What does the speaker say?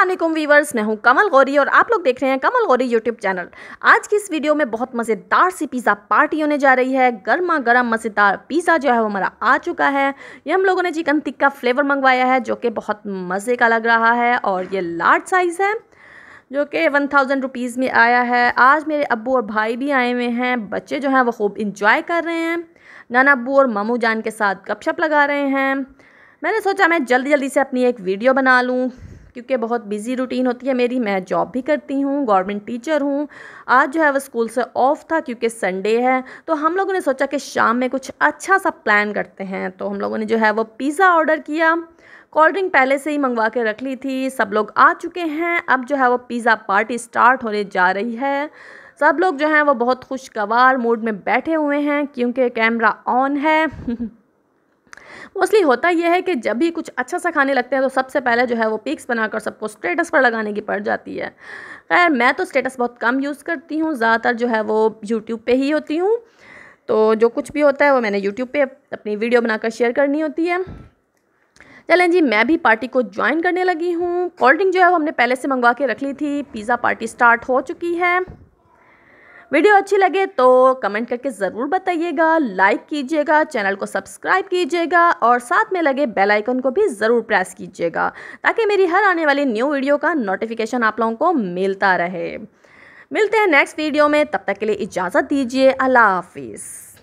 Aslam viewers मैं हूं कमल गौरी और आप लोग देख रहे हैं कमल गौरी यूट्यूब चैनल आज की इस वीडियो में बहुत मज़ेदार सी पिज़्ज़ा पार्टी होने जा रही है गर्मा गर्म मज़ेदार पिज़्ज़ा जो है वो हमारा आ चुका है ये हम लोगों ने चिकन टिक्का फ्लेवर मंगवाया है जो कि बहुत मज़े का लग रहा है और ये लार्ज साइज़ है जो कि वन थाउजेंड रुपीज़ में आया है आज मेरे अबू और भाई भी आए हुए हैं बच्चे जो हैं वो खूब इंजॉय कर रहे हैं नाना अबू और मामू जान के साथ गपशप लगा रहे हैं मैंने सोचा मैं जल्दी जल्दी से अपनी एक वीडियो बना लूँ क्योंकि बहुत बिजी रूटीन होती है मेरी मैं जॉब भी करती हूँ गवर्नमेंट टीचर हूँ आज जो है वो स्कूल से ऑफ था क्योंकि संडे है तो हम लोगों ने सोचा कि शाम में कुछ अच्छा सा प्लान करते हैं तो हम लोगों ने जो है वो पिज़्ज़ा ऑर्डर किया कोल्ड ड्रिंक पहले से ही मंगवा के रख ली थी सब लोग आ चुके हैं अब जो है वो पिज़्ज़ा पार्टी स्टार्ट होने जा रही है सब लोग जो हैं वो बहुत खुशगवार मूड में बैठे हुए हैं क्योंकि कैमरा ऑन है मोस्टली होता यह है कि जब भी कुछ अच्छा सा खाने लगते हैं तो सबसे पहले जो है वो पिक्स बनाकर सबको स्टेटस पर लगाने की पड़ जाती है खैर मैं तो स्टेटस बहुत कम यूज़ करती हूँ ज़्यादातर जो है वो यूट्यूब पर ही होती हूँ तो जो कुछ भी होता है वो मैंने यूट्यूब पर अपनी वीडियो बनाकर शेयर करनी होती है चलें जी मैं भी पार्टी को ज्वाइन करने लगी हूँ कोल्ड ड्रिंक जो है वो हमने पहले से मंगवा के रख ली थी पिज़्ज़ा पार्टी स्टार्ट हो चुकी है वीडियो अच्छी लगे तो कमेंट करके ज़रूर बताइएगा लाइक कीजिएगा चैनल को सब्सक्राइब कीजिएगा और साथ में लगे बेल आइकन को भी ज़रूर प्रेस कीजिएगा ताकि मेरी हर आने वाली न्यू वीडियो का नोटिफिकेशन आप लोगों को मिलता रहे मिलते हैं नेक्स्ट वीडियो में तब तक के लिए इजाज़त दीजिए अल्लाह हाफिज़